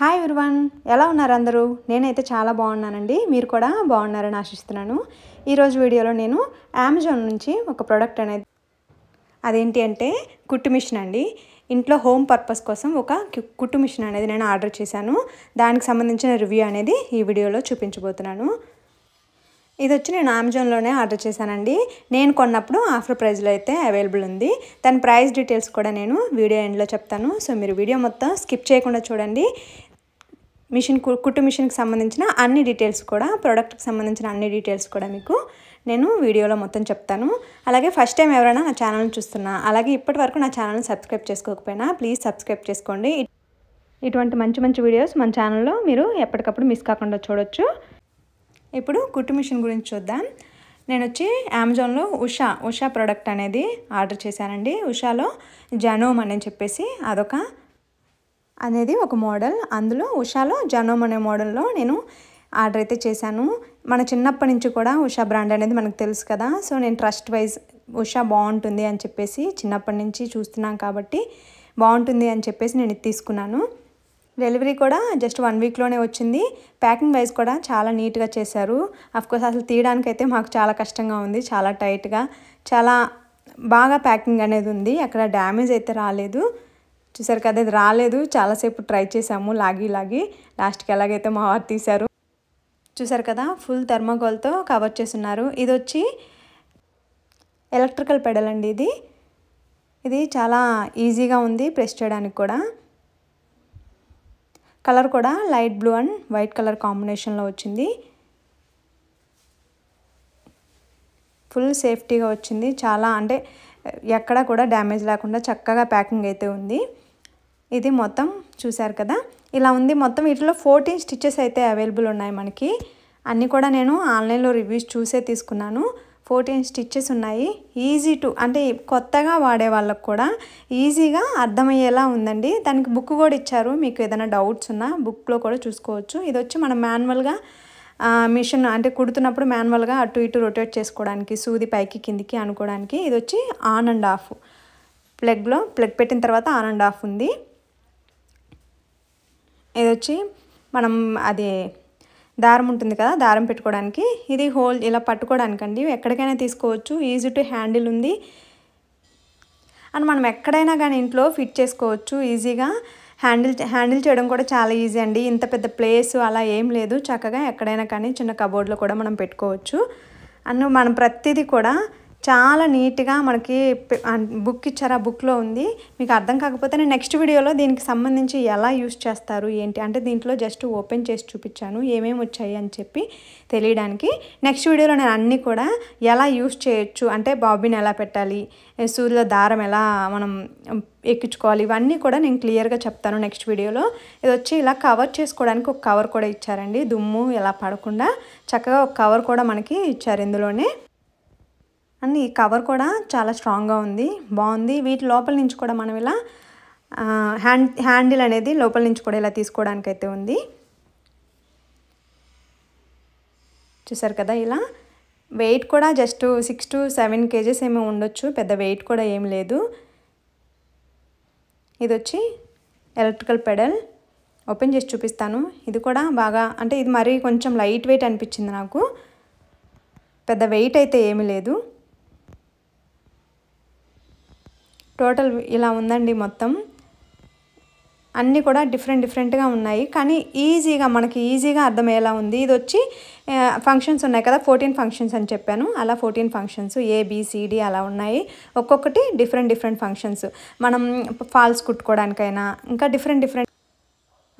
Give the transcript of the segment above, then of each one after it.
hi విర్వన్ ఎలా ఉన్నారు అందరూ నేనైతే చాలా బాగున్నానండి మీరు కూడా బాగున్నారని ఆశిస్తున్నాను ఈరోజు వీడియోలో నేను అమెజాన్ నుంచి ఒక ప్రోడక్ట్ అనేది అదేంటి అంటే కుట్టు మిషన్ అండి ఇంట్లో హోమ్ పర్పస్ కోసం ఒక కుట్టు మిషన్ అనేది నేను ఆర్డర్ చేశాను దానికి సంబంధించిన రివ్యూ అనేది ఈ వీడియోలో చూపించబోతున్నాను ఇది వచ్చి నేను అమెజాన్లోనే ఆర్డర్ చేశానండి నేను కొన్నప్పుడు ఆఫర్ ప్రైస్లో అయితే అవైలబుల్ ఉంది దాని ప్రైస్ డీటెయిల్స్ కూడా నేను వీడియో ఎండ్లో చెప్తాను సో మీరు వీడియో మొత్తం స్కిప్ చేయకుండా చూడండి మిషన్ కుట్టు మిషన్కి సంబంధించిన అన్ని డీటెయిల్స్ కూడా ప్రోడక్ట్కి సంబంధించిన అన్ని డీటెయిల్స్ కూడా మీకు నేను వీడియోలో మొత్తం చెప్తాను అలాగే ఫస్ట్ టైం ఎవరైనా నా ఛానల్ని చూస్తున్నా అలాగే ఇప్పటి వరకు నా ఛానల్ని సబ్స్క్రైబ్ చేసుకోకపోయినా ప్లీజ్ సబ్స్క్రైబ్ చేసుకోండి ఇటువంటి మంచి మంచి వీడియోస్ మన ఛానల్లో మీరు ఎప్పటికప్పుడు మిస్ కాకుండా చూడొచ్చు ఇప్పుడు కుట్టు మిషన్ గురించి చూద్దాం నేను వచ్చి అమెజాన్లో ఉషా ఉషా ప్రోడక్ట్ అనేది ఆర్డర్ చేశానండి ఉషాలో జనోమ్ అని చెప్పేసి అదొక అనేది ఒక మోడల్ అందులో ఉషాలో జనోమ్ అనే మోడల్లో నేను ఆర్డర్ అయితే చేశాను మన చిన్నప్పటి నుంచి కూడా ఉషా బ్రాండ్ అనేది మనకు తెలుసు కదా సో నేను ట్రస్ట్ వైజ్ ఉషా బాగుంటుంది అని చెప్పేసి చిన్నప్పటి నుంచి చూస్తున్నాం కాబట్టి బాగుంటుంది అని చెప్పేసి నేను తీసుకున్నాను డెలివరీ కూడా జస్ట్ వన్ వీక్లోనే వచ్చింది ప్యాకింగ్ వైజ్ కూడా చాలా నీట్గా చేశారు కోర్స్ అసలు తీయడానికైతే మాకు చాలా కష్టంగా ఉంది చాలా టైట్గా చాలా బాగా ప్యాకింగ్ అనేది ఉంది అక్కడ డ్యామేజ్ అయితే రాలేదు చూసారు కదా అది రాలేదు చాలాసేపు ట్రై చేసాము లాగి లాగి లాస్ట్కి ఎలాగైతే మా వారు తీశారు చూసారు కదా ఫుల్ థర్మాకోల్తో కవర్ చేస్తున్నారు ఇది వచ్చి ఎలక్ట్రికల్ పెడల్ అండి ఇది ఇది చాలా ఈజీగా ఉంది ప్రెస్ చేయడానికి కూడా కలర్ కూడా light blue and white colour కాంబినేషన్లో వచ్చింది ఫుల్ సేఫ్టీగా వచ్చింది చాలా అంటే ఎక్కడ కూడా డ్యామేజ్ లేకుండా చక్కగా ప్యాకింగ్ అయితే ఉంది ఇది మొత్తం చూశారు కదా ఇలా ఉంది మొత్తం వీటిలో ఫోర్టీన్ స్టిచ్చెస్ అయితే అవైలబుల్ ఉన్నాయి మనకి అన్నీ కూడా నేను ఆన్లైన్లో రివ్యూస్ చూసే తీసుకున్నాను ఫోర్టీన్ స్టిచ్చెస్ ఉన్నాయి ఈజీ టు అంటే కొత్తగా వాడే వాళ్ళకు కూడా ఈజీగా అర్థమయ్యేలా ఉందండి దానికి బుక్ కూడా ఇచ్చారు మీకు ఏదైనా డౌట్స్ ఉన్నా బుక్లో కూడా చూసుకోవచ్చు ఇది వచ్చి మనం మాన్యువల్గా మిషన్ అంటే కుడుతున్నప్పుడు మాన్యువల్గా అటు ఇటు రొటేట్ చేసుకోవడానికి సూది పైకి కిందికి అనుకోవడానికి ఇది వచ్చి ఆన్ అండ్ ఆఫ్ ప్లగ్లో ప్లగ్ పెట్టిన తర్వాత ఆన్ అండ్ ఆఫ్ ఉంది ఇది వచ్చి మనం అదే దారం ఉంటుంది కదా దారం పెట్టుకోవడానికి ఇది హోల్ ఇలా పట్టుకోవడానికి అండి ఎక్కడికైనా తీసుకోవచ్చు ఈజీ టు హ్యాండిల్ ఉంది అండ్ మనం ఎక్కడైనా కానీ ఇంట్లో ఫిట్ చేసుకోవచ్చు ఈజీగా హ్యాండిల్ హ్యాండిల్ చేయడం కూడా చాలా ఈజీ అండి ఇంత పెద్ద ప్లేస్ అలా ఏం లేదు చక్కగా ఎక్కడైనా కానీ చిన్న కబోర్డ్లో కూడా మనం పెట్టుకోవచ్చు అండ్ మనం ప్రతిదీ కూడా చాలా నీట్గా మనకి బుక్ ఇచ్చారు ఆ బుక్లో ఉంది మీకు అర్థం కాకపోతే నేను నెక్స్ట్ వీడియోలో దీనికి సంబంధించి ఎలా యూస్ చేస్తారు ఏంటి అంటే దీంట్లో జస్ట్ ఓపెన్ చేసి చూపించాను ఏమేమి వచ్చాయి అని చెప్పి తెలియడానికి నెక్స్ట్ వీడియోలో నేను అన్నీ కూడా ఎలా యూస్ చేయొచ్చు అంటే బాబీని ఎలా పెట్టాలి సూర్యుల దారం ఎలా మనం ఎక్కించుకోవాలి ఇవన్నీ కూడా నేను క్లియర్గా చెప్తాను నెక్స్ట్ వీడియోలో ఇది వచ్చి ఇలా కవర్ చేసుకోవడానికి ఒక కవర్ కూడా ఇచ్చారండి దుమ్ము ఎలా పడకుండా చక్కగా ఒక కవర్ కూడా మనకి ఇచ్చారు ఇందులోనే అండ్ ఈ కవర్ కూడా చాలా స్ట్రాంగ్గా ఉంది బాగుంది వీటి లోపల నుంచి కూడా మనం ఇలా హ్యాండ్ హ్యాండిల్ అనేది లోపల నుంచి కూడా ఇలా తీసుకోవడానికి అయితే ఉంది చూసారు కదా ఇలా వెయిట్ కూడా just six to seven KGs ఏమో ఉండొచ్చు పెద్ద వెయిట్ కూడా ఏం లేదు ఇది వచ్చి ఎలక్ట్రికల్ పెడల్ ఓపెన్ చేసి చూపిస్తాను ఇది కూడా బాగా అంటే ఇది మరీ కొంచెం లైట్ వెయిట్ అనిపించింది నాకు పెద్ద వెయిట్ అయితే ఏమీ లేదు టోటల్ ఇలా ఉందండి మొత్తం అన్నీ కూడా డిఫరెంట్ డిఫరెంట్గా ఉన్నాయి కానీ ఈజీగా మనకి ఈజీగా అర్థమయ్యేలా ఉంది ఇది వచ్చి ఫంక్షన్స్ ఉన్నాయి కదా ఫోర్టీన్ ఫంక్షన్స్ అని చెప్పాను అలా ఫోర్టీన్ ఫంక్షన్స్ ఏబిసిడి అలా ఉన్నాయి ఒక్కొక్కటి డిఫరెంట్ డిఫరెంట్ ఫంక్షన్స్ మనం ఫాల్స్ కుట్టుకోవడానికైనా ఇంకా డిఫరెంట్ డిఫరెంట్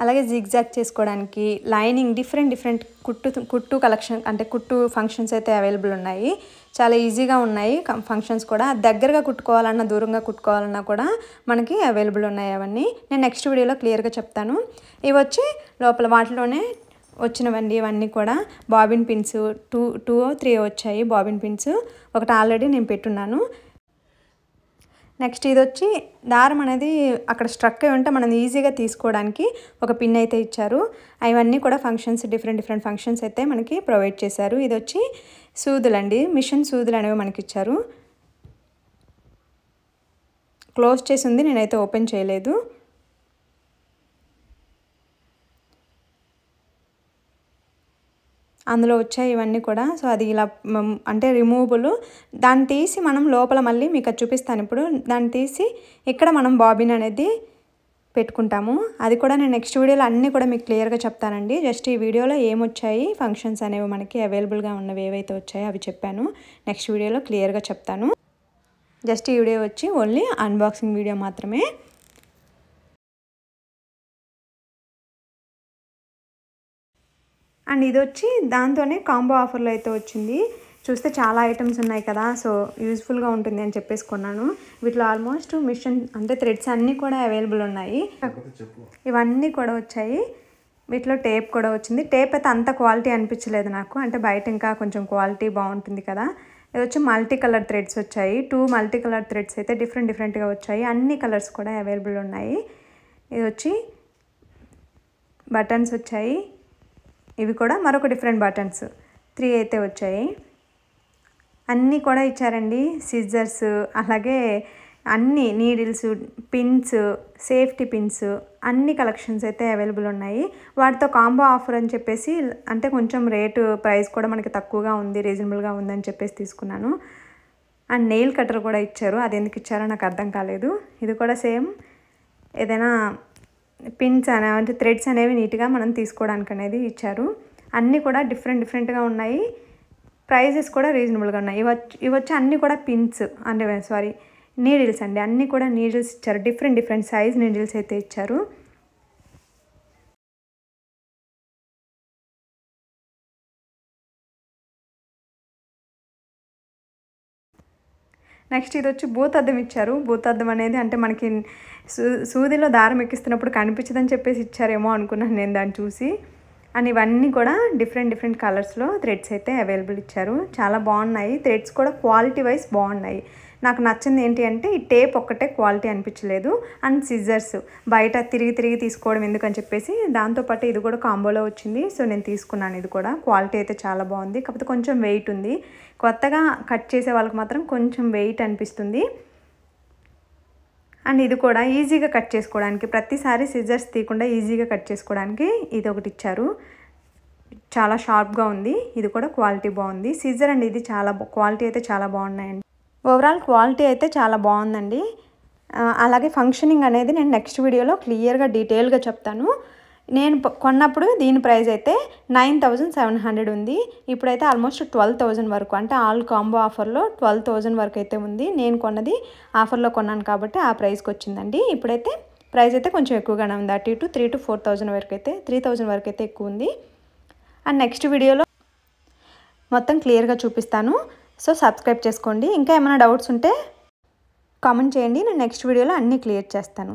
అలాగే జిగ్జాక్ చేసుకోవడానికి లైనింగ్ డిఫరెంట్ డిఫరెంట్ కుట్టు కుట్టు కలెక్షన్ అంటే కుట్టు ఫంక్షన్స్ అయితే అవైలబుల్ ఉన్నాయి చాలా ఈజీగా ఉన్నాయి ఫంక్షన్స్ కూడా దగ్గరగా కుట్టుకోవాలన్నా దూరంగా కుట్టుకోవాలన్నా కూడా మనకి అవైలబుల్ ఉన్నాయి అవన్నీ నేను నెక్స్ట్ వీడియోలో క్లియర్గా చెప్తాను ఇవి వచ్చి లోపల వాటిలోనే వచ్చినవండి ఇవన్నీ కూడా bobbin pins two to three వచ్చాయి బాబిన్ పిన్స్ ఒకటి ఆల్రెడీ నేను పెట్టున్నాను నెక్స్ట్ ఇది వచ్చి దారం అనేది అక్కడ స్ట్రక్ అయి ఉంటే మనం ఈజీగా తీసుకోవడానికి ఒక పిన్ అయితే ఇచ్చారు అవన్నీ కూడా ఫంక్షన్స్ డిఫరెంట్ డిఫరెంట్ ఫంక్షన్స్ అయితే మనకి ప్రొవైడ్ చేశారు ఇది వచ్చి సూదులండి మిషన్ సూదులు అనేవి మనకి ఇచ్చారు క్లోజ్ చేసి ఉంది నేనైతే ఓపెన్ చేయలేదు అందులో వచ్చాయి ఇవన్నీ కూడా సో అది ఇలా అంటే రిమూవబుల్ దాన్ని తీసి మనం లోపల మళ్ళీ మీకు చూపిస్తాను ఇప్పుడు దాన్ని తీసి ఇక్కడ మనం బాబిన్ అనేది పెట్టుకుంటాము అది కూడా నేను నెక్స్ట్ వీడియోలో అన్నీ కూడా మీకు క్లియర్గా చెప్తానండి జస్ట్ ఈ వీడియోలో ఏమొచ్చాయి ఫంక్షన్స్ అనేవి మనకి అవైలబుల్గా ఉన్నవి ఏవైతే వచ్చాయో అవి చెప్పాను నెక్స్ట్ వీడియోలో క్లియర్గా చెప్తాను జస్ట్ ఈ వీడియో వచ్చి ఓన్లీ అన్బాక్సింగ్ వీడియో మాత్రమే అండ్ ఇది వచ్చి దాంతోనే కాంబో ఆఫర్లో అయితే వచ్చింది చూస్తే చాలా ఐటమ్స్ ఉన్నాయి కదా సో యూజ్ఫుల్గా ఉంటుంది అని చెప్పేసి కొన్నాను వీటిలో ఆల్మోస్ట్ మిషన్ అంటే థ్రెడ్స్ అన్నీ కూడా అవైలబుల్ ఉన్నాయి ఇవన్నీ కూడా వచ్చాయి వీటిలో టేప్ కూడా వచ్చింది టేప్ అయితే అంత క్వాలిటీ అనిపించలేదు నాకు అంటే బయట ఇంకా కొంచెం క్వాలిటీ బాగుంటుంది కదా ఇది వచ్చి మల్టీ కలర్ థ్రెడ్స్ వచ్చాయి టూ మల్టీ కలర్ థ్రెడ్స్ అయితే డిఫరెంట్ డిఫరెంట్గా వచ్చాయి అన్ని కలర్స్ కూడా అవైలబుల్ ఉన్నాయి ఇది వచ్చి బటన్స్ వచ్చాయి ఇవి కూడా మరొక డిఫరెంట్ బటన్స్ త్రీ అయితే వచ్చాయి అన్నీ కూడా ఇచ్చారండి సిజర్స్ అలాగే అన్ని నీడిల్స్ పిన్స్ సేఫ్టీ పిన్స్ అన్ని కలెక్షన్స్ అయితే అవైలబుల్ ఉన్నాయి వాటితో కాంబో ఆఫర్ అని చెప్పేసి అంటే కొంచెం రేటు ప్రైస్ కూడా మనకి తక్కువగా ఉంది రీజనబుల్గా ఉందని చెప్పేసి తీసుకున్నాను అండ్ నెయిల్ కటర్ కూడా ఇచ్చారు అది ఎందుకు ఇచ్చారో నాకు అర్థం కాలేదు ఇది కూడా సేమ్ ఏదైనా పిన్స్ అనే అంటే థ్రెడ్స్ అనేవి నీట్గా మనం తీసుకోవడానికి అనేది ఇచ్చారు అన్నీ కూడా డిఫరెంట్ డిఫరెంట్గా ఉన్నాయి ప్రైజెస్ కూడా రీజనబుల్గా ఉన్నాయి ఇవి ఇవి వచ్చి అన్నీ కూడా పిన్స్ అంటే సారీ నీడిల్స్ అండి అన్నీ కూడా నీడిల్స్ ఇచ్చారు డిఫరెంట్ డిఫరెంట్ సైజ్ నీడిల్స్ అయితే ఇచ్చారు నెక్స్ట్ ఇది వచ్చి భూతద్దం ఇచ్చారు భూతద్దం అనేది అంటే మనకి సూ సూదిలో దారం ఎక్కిస్తున్నప్పుడు కనిపించదని చెప్పేసి ఇచ్చారేమో అనుకున్నాను నేను దాన్ని చూసి అండ్ ఇవన్నీ కూడా డిఫరెంట్ డిఫరెంట్ కలర్స్లో థ్రెడ్స్ అయితే అవైలబుల్ ఇచ్చారు చాలా బాగున్నాయి థ్రెడ్స్ కూడా క్వాలిటీ వైజ్ బాగున్నాయి నాకు నచ్చింది ఏంటి అంటే ఈ టేప్ ఒక్కటే క్వాలిటీ అనిపించలేదు అండ్ సిజర్స్ బయట తిరిగి తిరిగి తీసుకోవడం ఎందుకని చెప్పేసి దాంతోపాటు ఇది కూడా కాంబోలో వచ్చింది సో నేను తీసుకున్నాను ఇది కూడా క్వాలిటీ అయితే చాలా బాగుంది కాకపోతే కొంచెం వెయిట్ ఉంది కొత్తగా కట్ చేసే వాళ్ళకి మాత్రం కొంచెం వెయిట్ అనిపిస్తుంది అండ్ ఇది కూడా ఈజీగా కట్ చేసుకోవడానికి ప్రతిసారి సిజర్స్ తీయకుండా ఈజీగా కట్ చేసుకోవడానికి ఇది ఒకటి ఇచ్చారు చాలా షార్ప్గా ఉంది ఇది కూడా క్వాలిటీ బాగుంది సిజర్ అండ్ ఇది చాలా క్వాలిటీ అయితే చాలా బాగున్నాయండి ఓవరాల్ క్వాలిటీ అయితే చాలా బాగుందండి అలాగే ఫంక్షనింగ్ అనేది నేను నెక్స్ట్ వీడియోలో క్లియర్గా డీటెయిల్గా చెప్తాను నేను కొన్నప్పుడు దీని ప్రైస్ అయితే నైన్ థౌజండ్ సెవెన్ హండ్రెడ్ ఉంది ఇప్పుడైతే ఆల్మోస్ట్ ట్వెల్వ్ థౌజండ్ వరకు అంటే ఆల్ కాంబో ఆఫర్లో ట్వెల్వ్ థౌజండ్ వరకు అయితే ఉంది నేను కొన్నది ఆఫర్లో కొన్నాను కాబట్టి ఆ ప్రైస్కి వచ్చిందండి ఇప్పుడైతే ప్రైస్ అయితే కొంచెం ఎక్కువగానే ఉంది అటు ఇటు త్రీ టు ఫోర్ థౌజండ్ వరకు అయితే త్రీ థౌజండ్ వరకు అయితే ఎక్కువ ఉంది అండ్ నెక్స్ట్ వీడియోలో మొత్తం క్లియర్గా చూపిస్తాను సో సబ్స్క్రైబ్ చేసుకోండి ఇంకా ఏమైనా డౌట్స్ ఉంటే కామెంట్ చేయండి నేను నెక్స్ట్ వీడియోలో అన్నీ క్లియర్ చేస్తాను